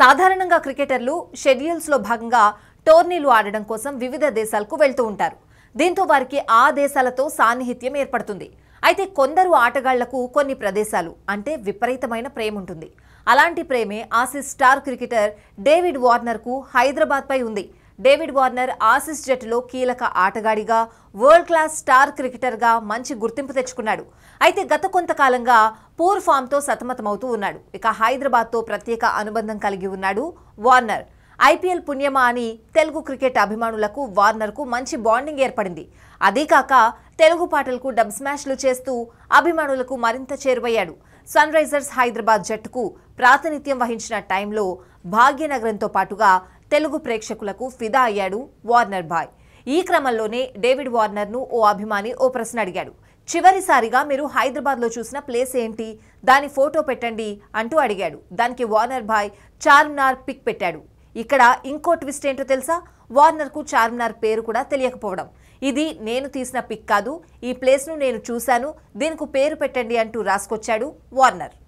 సాధారణంగా క్రికెటర్లు షెడ్యూల్స్లో భాగంగా టోర్నీలు ఆడడం కోసం వివిధ దేశాలకు వెళ్తూ ఉంటారు దీంతో వారికి ఆ దేశాలతో సాన్నిహిత్యం ఏర్పడుతుంది అయితే కొందరు ఆటగాళ్లకు కొన్ని ప్రదేశాలు అంటే విపరీతమైన ప్రేమ ఉంటుంది అలాంటి ప్రేమే ఆసీస్ స్టార్ క్రికెటర్ డేవిడ్ వార్నర్కు హైదరాబాద్పై ఉంది డేవిడ్ వార్నర్ ఆసిస్ జట్టులో కీలక ఆటగాడిగా వరల్డ్ క్లాస్ స్టార్ క్రికెటర్గా మంచి గుర్తింపు తెచ్చుకున్నాడు అయితే గత కొంతకాలంగా పూర్ ఫామ్తో సతమతమవుతూ ఉన్నాడు ఇక హైదరాబాద్తో ప్రత్యేక అనుబంధం కలిగి ఉన్నాడు వార్నర్ ఐపీఎల్ పుణ్యమా అని తెలుగు క్రికెట్ అభిమానులకు వార్నర్కు మంచి బాండింగ్ ఏర్పడింది అదే కాక తెలుగు పాటలకు డబ్ స్మాష్లు చేస్తూ అభిమానులకు మరింత చేరువయ్యాడు సన్ రైజర్స్ హైదరాబాద్ జట్టుకు ప్రాతినిధ్యం వహించిన టైంలో భాగ్యనగరంతో పాటుగా తెలుగు ప్రేక్షకులకు ఫిదా అయ్యాడు వార్నర్ బాయ్ ఈ క్రమంలోనే డేవిడ్ వార్నర్ను ఓ అభిమాని ఓ ప్రశ్న అడిగాడు చివరిసారిగా మీరు హైదరాబాద్లో చూసిన ప్లేస్ ఏంటి దాని ఫోటో పెట్టండి అంటూ అడిగాడు దానికి వార్నర్ బాయ్ చార్మినార్ పిక్ పెట్టాడు ఇక్కడ ఇంకో ట్విస్ట్ ఏంటో తెలుసా వార్నర్కు చార్మినార్ పేరు కూడా తెలియకపోవడం ఇది నేను తీసిన పిక్ కాదు ఈ ప్లేస్ను నేను చూశాను దీనికి పేరు పెట్టండి అంటూ రాసుకొచ్చాడు వార్నర్